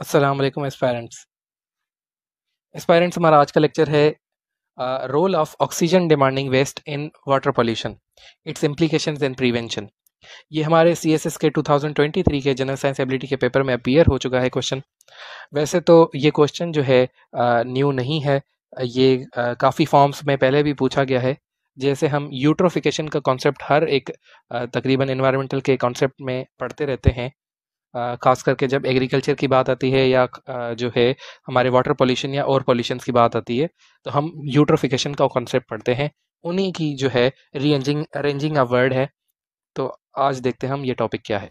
अस्सलाम वालेकुम aspirants aspirants हमारा आज का लेक्चर है role of oxygen demanding waste in water pollution its implication in prevention ये हमारे सी एस एस के टू थाउजेंड ट्वेंटी थ्री के जनरल साइंस एबिलिटी के पेपर में अपीयर हो चुका है क्वेश्चन वैसे तो ये क्वेश्चन जो है न्यू uh, नहीं है ये uh, काफ़ी फॉर्म्स में पहले भी पूछा गया है जैसे हम यूट्रोफिकेशन का कॉन्सेप्ट हर एक uh, तकरीबन इन्वायरमेंटल के कॉन्सेप्ट में पढ़ते रहते हैं खास करके जब एग्रीकल्चर की बात आती है या जो है हमारे वाटर पोल्यूशन या और पोल्यूशन की बात आती है तो हम यूट्रोफिकेशन का कॉन्सेप्ट पढ़ते हैं उन्हीं की जो है रीअरेंजिंग अरेंजिंग अ वर्ड है तो आज देखते हैं हम ये टॉपिक क्या है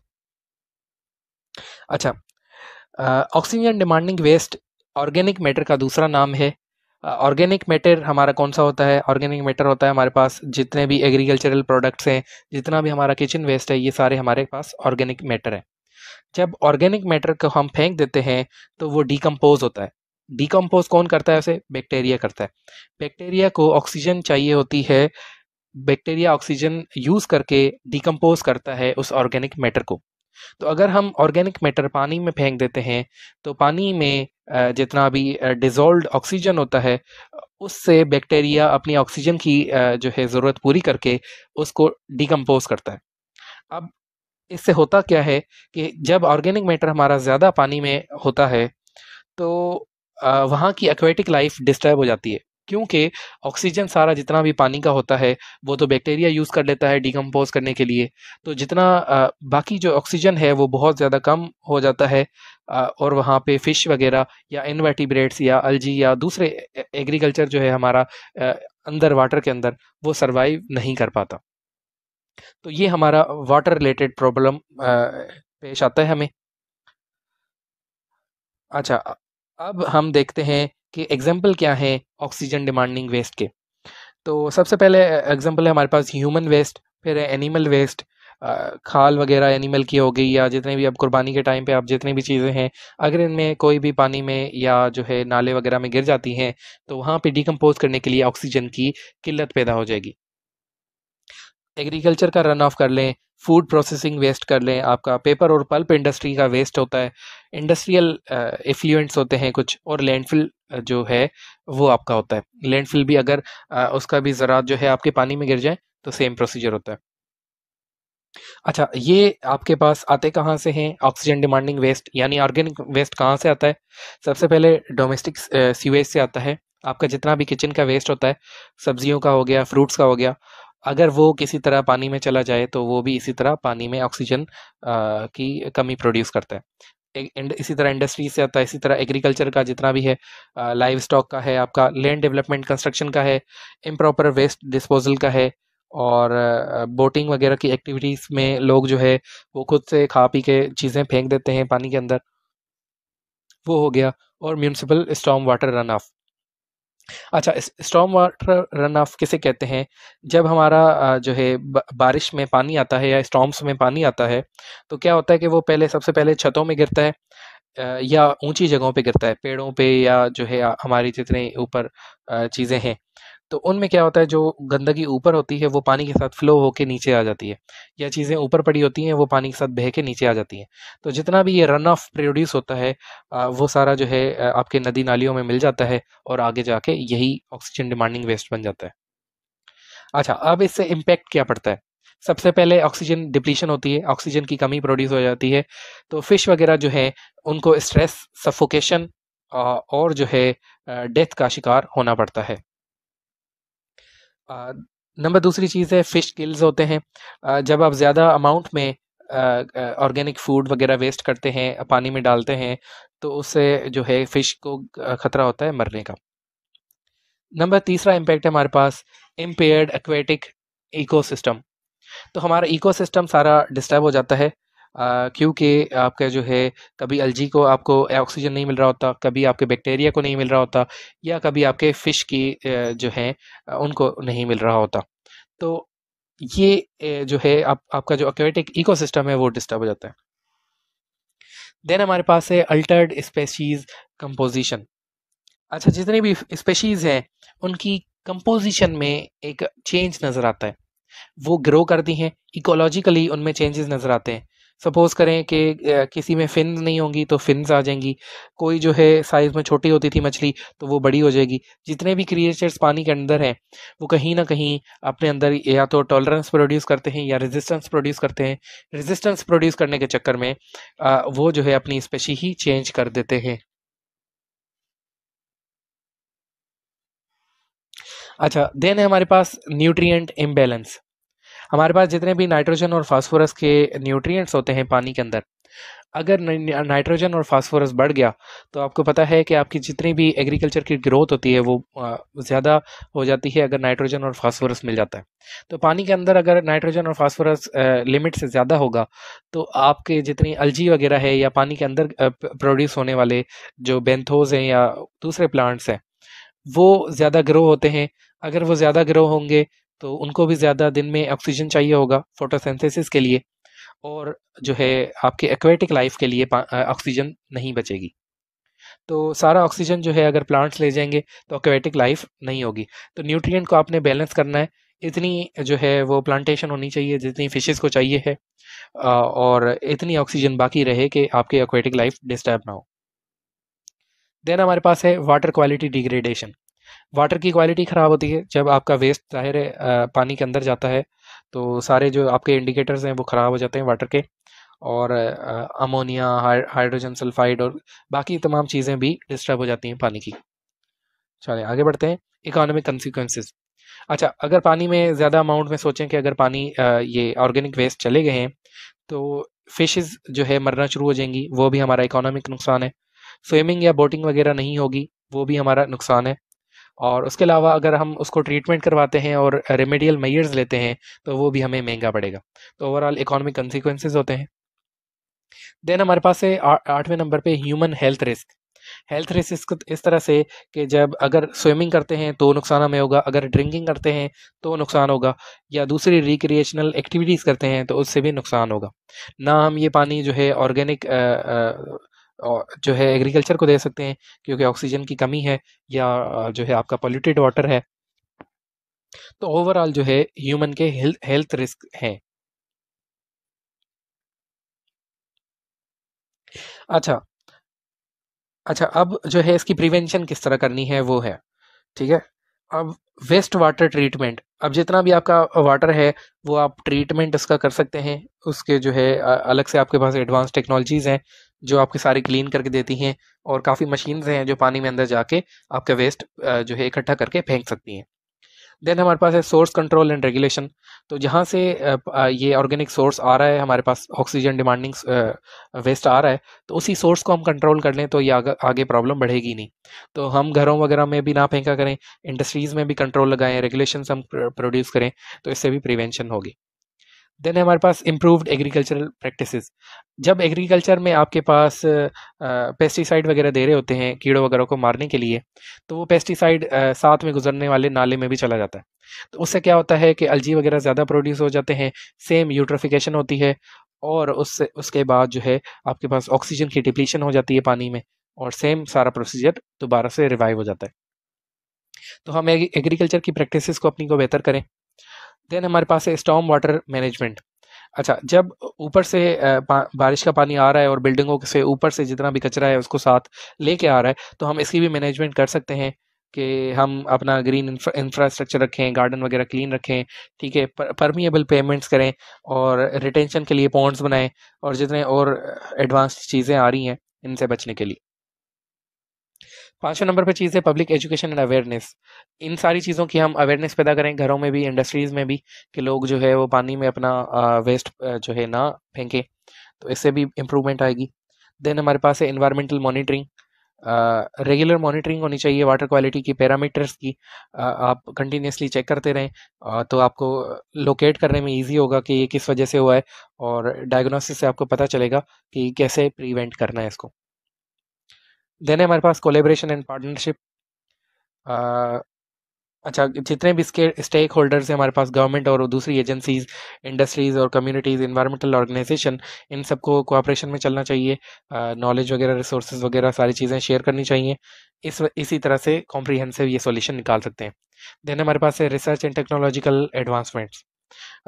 अच्छा oxygen demanding waste organic matter का दूसरा नाम है ऑर्गेनिक मैटर हमारा कौन सा होता है ऑर्गेनिक मैटर होता है हमारे पास जितने भी एग्रीकल्चरल प्रोडक्ट्स हैं जितना भी हमारा किचन वेस्ट है ये सारे हमारे पास ऑर्गेनिक मैटर है जब ऑर्गेनिक मैटर को हम फेंक देते हैं तो वो डिकम्पोज होता है डिकम्पोज कौन करता है उसे बैक्टीरिया करता है बैक्टीरिया को ऑक्सीजन चाहिए होती है बैक्टीरिया ऑक्सीजन यूज़ करके डिकम्पोज करता है उस ऑर्गेनिक मैटर को तो अगर हम ऑर्गेनिक मैटर पानी में फेंक देते हैं तो पानी में जितना भी डिजोल्व ऑक्सीजन होता है उससे बैक्टीरिया अपनी ऑक्सीजन की जो है ज़रूरत पूरी करके उसको डिकम्पोज करता है अब इससे होता क्या है कि जब ऑर्गेनिक मैटर हमारा ज़्यादा पानी में होता है तो वहाँ की एक्वेटिक लाइफ डिस्टर्ब हो जाती है क्योंकि ऑक्सीजन सारा जितना भी पानी का होता है वो तो बैक्टीरिया यूज़ कर लेता है डिकम्पोज करने के लिए तो जितना बाकी जो ऑक्सीजन है वो बहुत ज़्यादा कम हो जाता है और वहाँ पे फ़िश वगैरह या इनवर्टिब्रेट्स या अलजी या दूसरे एग्रीकल्चर जो है हमारा अंदर वाटर के अंदर वो सर्वाइव नहीं कर पाता तो ये हमारा वाटर रिलेटेड प्रॉब्लम पेश आता है हमें अच्छा अब हम देखते हैं कि एग्जाम्पल क्या है ऑक्सीजन डिमांडिंग वेस्ट के तो सबसे पहले एग्जाम्पल है हमारे पास ह्यूमन वेस्ट फिर एनिमल वेस्ट खाल वगैरह एनिमल की हो गई या जितने भी अब कुर्बानी के टाइम पे आप जितने भी चीज़ें हैं अगर इनमें कोई भी पानी में या जो है नाले वगैरह में गिर जाती हैं तो वहाँ पे डिकम्पोज करने के लिए ऑक्सीजन की किल्लत पैदा हो जाएगी एग्रीकल्चर का रन ऑफ कर लें फूड प्रोसेसिंग वेस्ट कर लें आपका पेपर और पल्प इंडस्ट्री का वेस्ट होता है इंडस्ट्रियल एफ्लुएंट्स uh, होते हैं कुछ और लैंडफिल uh, जो है वो आपका होता है लैंडफिल भी अगर आ, uh, उसका भी ज़रात जो है आपके पानी में गिर जाए तो सेम प्रोसीजर होता है अच्छा ये आपके पास आते कहाँ से हैं ऑक्सीजन डिमांडिंग वेस्ट यानी ऑर्गेनिक वेस्ट कहाँ से आता है सबसे पहले डोमेस्टिक सीवेज से आता है आपका जितना भी किचन का वेस्ट होता है सब्जियों का हो गया फ्रूट्स का हो गया अगर वो किसी तरह पानी में चला जाए तो वो भी इसी तरह पानी में ऑक्सीजन की कमी प्रोड्यूस करता है इसी तरह इंडस्ट्री से आता है इसी तरह एग्रीकल्चर का जितना भी है लाइव स्टॉक का है आपका लैंड डेवलपमेंट कंस्ट्रक्शन का है इम्प्रॉपर वेस्ट डिस्पोजल का है और बोटिंग वगैरह की एक्टिविटीज़ में लोग जो है वो खुद से खा पी के चीज़ें फेंक देते हैं पानी के अंदर वो हो गया और municipal storm water run off अच्छा स्टॉम वाटर रन ऑफ किसे कहते हैं जब हमारा जो है बारिश में पानी आता है या स्टॉम्स में पानी आता है तो क्या होता है कि वो पहले सबसे पहले छतों में गिरता है या ऊंची जगहों पे गिरता है पेड़ों पे या जो है हमारी जितने ऊपर चीज़ें हैं तो उनमें क्या होता है जो गंदगी ऊपर होती है वो पानी के साथ फ्लो होके नीचे आ जाती है या चीज़ें ऊपर पड़ी होती हैं वो पानी के साथ बह के नीचे आ जाती हैं तो जितना भी ये रन ऑफ प्रोड्यूस होता है वो सारा जो है आपके नदी नालियों में मिल जाता है और आगे जाके यही ऑक्सीजन डिमांडिंग वेस्ट बन जाता है अच्छा अब इससे इम्पैक्ट क्या पड़ता है सबसे पहले ऑक्सीजन डिप्लीशन होती है ऑक्सीजन की कमी प्रोड्यूस हो जाती है तो फिश वगैरह जो है उनको स्ट्रेस सफोकेशन और जो है डेथ का शिकार होना पड़ता है नंबर दूसरी चीज़ है फ़िश किल्स होते हैं जब आप ज़्यादा अमाउंट में ऑर्गेनिक फूड वगैरह वेस्ट करते हैं पानी में डालते हैं तो उससे जो है फ़िश को ख़तरा होता है मरने का नंबर तीसरा इम्पैक्ट है हमारे पास इम्पेयर्ड एक्वेटिक इकोसिस्टम तो हमारा इकोसिस्टम सारा डिस्टर्ब हो जाता है क्योंकि आपका जो है कभी अलजी को आपको ऑक्सीजन नहीं मिल रहा होता कभी आपके बैक्टीरिया को नहीं मिल रहा होता या कभी आपके फ़िश की जो है उनको नहीं मिल रहा होता तो ये जो है आप, आपका जो एक्वेटिक इको है वो डिस्टर्ब हो जाता है देन हमारे पास है अल्टर्ड स्पेशीज़ कंपोजिशन अच्छा जितने भी स्पेशीज़ हैं उनकी कंपोजिशन में एक चेंज नज़र आता है वो ग्रो करती हैं इकोलॉजिकली उनमें चेंजेस नज़र आते हैं सपोज़ करें कि किसी में फिन नहीं होंगी तो फिन्स आ जाएंगी कोई जो है साइज़ में छोटी होती थी मछली तो वो बड़ी हो जाएगी जितने भी क्रिएचर्स पानी के अंदर हैं वो कहीं ना कहीं अपने अंदर या तो टॉलरेंस प्रोड्यूस करते हैं या रेजिस्टेंस प्रोड्यूस करते हैं रेजिस्टेंस प्रोड्यूस करने के चक्कर में वो जो है अपनी स्पेशी ही चेंज कर देते हैं अच्छा देन है हमारे पास न्यूट्रिएंट इम्बेलेंस हमारे पास जितने भी नाइट्रोजन और फास्फोरस के न्यूट्रिएंट्स होते हैं पानी के अंदर अगर नाइट्रोजन और फास्फोरस बढ़ गया तो आपको पता है कि आपकी जितनी भी एग्रीकल्चर की ग्रोथ होती है वो ज़्यादा हो जाती है अगर नाइट्रोजन और फास्फोरस मिल जाता है तो पानी के अंदर अगर नाइट्रोजन और फास्फोरस लिमिट से ज़्यादा होगा तो आपके जितनी अलजी वगैरह है या पानी के अंदर प्रोड्यूस होने वाले जो बेंथोज हैं या दूसरे प्लांट्स हैं वो ज़्यादा ग्रो होते हैं अगर वो ज़्यादा ग्रो होंगे तो उनको भी ज़्यादा दिन में ऑक्सीजन चाहिए होगा फोटोसेंथेसिस के लिए और जो है आपके एक्वेटिक लाइफ के लिए ऑक्सीजन नहीं बचेगी तो सारा ऑक्सीजन जो है अगर प्लांट्स ले जाएंगे तो एक्वेटिक लाइफ नहीं होगी तो न्यूट्रिएंट को आपने बैलेंस करना है इतनी जो है वो प्लांटेशन होनी चाहिए जितनी फिशेस को चाहिए है और इतनी ऑक्सीजन बाकी रहे कि आपके एक्वेटिक लाइफ डिस्टर्ब ना हो देन हमारे पास है वाटर क्वालिटी डिग्रेडेशन वाटर की क्वालिटी ख़राब होती है जब आपका वेस्ट जाहिर है पानी के अंदर जाता है तो सारे जो आपके इंडिकेटर्स हैं वो ख़राब हो जाते हैं वाटर के और अमोनिया हाइड्रोजन सल्फाइड और बाकी तमाम चीज़ें भी डिस्टर्ब हो जाती हैं पानी की चलिए आगे बढ़ते हैं इकोनॉमिक कंसिक्वेंसेज अच्छा अगर पानी में ज़्यादा अमाउंट में सोचें कि अगर पानी ये ऑर्गेनिक वेस्ट चले गए हैं तो फिशेस जो है मरना शुरू हो जाएंगी वो भी हमारा इकोनॉमिक नुकसान है स्विमिंग या बोटिंग वगैरह नहीं होगी वो भी हमारा नुकसान है और उसके अलावा अगर हम उसको ट्रीटमेंट करवाते हैं और रेमेडियल मैयर्स लेते हैं तो वो भी हमें महंगा पड़ेगा तो ओवरऑल इकोनॉमिक कंसिक्वेंसेज होते हैं देन हमारे पास है आठवें नंबर पे human health risk health risk इस तरह से कि जब अगर स्विमिंग करते हैं तो नुकसान हमें होगा अगर ड्रिंकिंग करते हैं तो नुकसान होगा या दूसरी रिक्रिएशनल एक्टिविटीज़ करते हैं तो उससे भी नुकसान होगा ना हम ये पानी जो है ऑर्गेनिक जो है एग्रीकल्चर को दे सकते हैं क्योंकि ऑक्सीजन की कमी है या जो है आपका पॉल्यूटेड वाटर है तो ओवरऑल जो है ह्यूमन के हेल्थ रिस्क हैं अच्छा अच्छा अब जो है इसकी प्रिवेंशन किस तरह करनी है वो है ठीक है अब वेस्ट वाटर ट्रीटमेंट अब जितना भी आपका वाटर है वो आप ट्रीटमेंट इसका कर सकते हैं उसके जो है अलग से आपके पास एडवांस टेक्नोलॉजीज़ हैं जो आपके सारे क्लीन करके देती हैं और काफ़ी मशीन हैं जो पानी में अंदर जाके आपका वेस्ट जो है इकट्ठा करके फेंक सकती हैं देन हमारे पास है सोर्स कंट्रोल एंड रेगुलेशन तो जहाँ से ये ऑर्गेनिक सोर्स आ रहा है हमारे पास ऑक्सीजन डिमांडिंग वेस्ट आ रहा है तो उसी सोर्स को हम कंट्रोल कर लें तो ये आगे, आगे प्रॉब्लम बढ़ेगी नहीं तो हम घरों वगैरह में भी ना फेंका करें इंडस्ट्रीज़ में भी कंट्रोल लगाएं रेगुलेशन हम प्रोड्यूस करें तो इससे भी प्रिवेंशन होगी देन है हमारे पास इम्प्रूव्ड एग्रीकल्चरल प्रैक्टिसेस जब एग्रीकल्चर में आपके पास पेस्टिसाइड वगैरह दे रहे होते हैं कीड़ों वगैरह को मारने के लिए तो वो पेस्टिसाइड साथ में गुजरने वाले नाले में भी चला जाता है तो उससे क्या होता है कि अलजी वगैरह ज़्यादा प्रोड्यूस हो जाते हैं सेम यूट्रोफिकेशन होती है और उससे उसके बाद जो है आपके पास ऑक्सीजन की डिप्लीशन हो जाती है पानी में और सेम सारा प्रोसीजर दोबारा से रिवाइव हो जाता है तो हम एग्रीकल्चर की प्रैक्टिसेस को अपनी को बेहतर करें देन हमारे पास है स्टॉम वाटर मैनेजमेंट अच्छा जब ऊपर से बारिश का पानी आ रहा है और बिल्डिंगों से ऊपर से जितना भी कचरा है उसको साथ लेके आ रहा है तो हम इसकी भी मैनेजमेंट कर सकते हैं कि हम अपना ग्रीन इंफ्रास्ट्रक्चर रखें गार्डन वगैरह क्लीन रखें ठीक है परमिएबल पेमेंट्स करें और रिटेंशन के लिए पॉन्ड्स बनाएं और जितने और एडवांस चीज़ें आ रही हैं इनसे बचने के लिए पांचवें नंबर पर चीज़ है पब्लिक एजुकेशन एंड अवेयरनेस इन सारी चीज़ों की हम अवेयरनेस पैदा करें घरों में भी इंडस्ट्रीज़ में भी कि लोग जो है वो पानी में अपना वेस्ट जो है ना फेंके तो इससे भी इम्प्रूवमेंट आएगी देन हमारे पास है इन्वायरमेंटल मॉनिटरिंग रेगुलर मॉनिटरिंग होनी चाहिए वाटर क्वालिटी की पैरामीटर्स की uh, आप कंटिन्यूसली चेक करते रहें uh, तो आपको लोकेट करने में इजी होगा कि ये किस वजह से हुआ है और डायग्नोसिस से आपको पता चलेगा कि कैसे प्रिवेंट करना है इसको देन है हमारे पास कोलेब्रेशन एंड पार्टनरशिप अच्छा जितने भी इसके स्टेक होल्डर्स हैं हमारे पास गवर्नमेंट और दूसरी एजेंसीज इंडस्ट्रीज और कम्युनिटीज़ इन्वायरमेंटल ऑर्गेनाइजेशन इन सबको कोऑपरेशन में चलना चाहिए नॉलेज वगैरह रिसोर्स वगैरह सारी चीज़ें शेयर करनी चाहिए इस इसी तरह से कॉम्प्रीहेंसिव ये सॉल्यूशन निकाल सकते हैं देन हमारे पास है रिसर्च एंड टेक्नोलॉजिकल एडवांसमेंट्स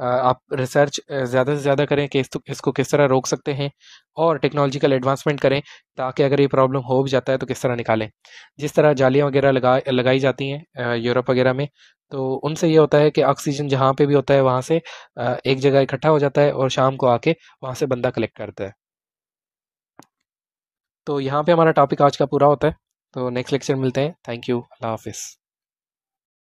आप रिसर्च ज़्यादा से ज़्यादा करें कि तो, इसको, किस तरह रोक सकते हैं और टेक्नोलॉजिकल एडवांसमेंट करें ताकि अगर ये प्रॉब्लम हो भी जाता है तो किस तरह निकालें जिस तरह जालियाँ वगैरह लगा लगाई जाती हैं यूरोप वगैरह में तो उनसे ये होता है कि ऑक्सीजन जहाँ पे भी होता है वहाँ से एक जगह इकट्ठा हो जाता है और शाम को आके वहाँ से बंदा कलेक्ट करता है तो यहाँ पे हमारा टॉपिक आज का पूरा होता है तो नेक्स्ट लेक्चर मिलते हैं थैंक यू अल्लाह हाफिज़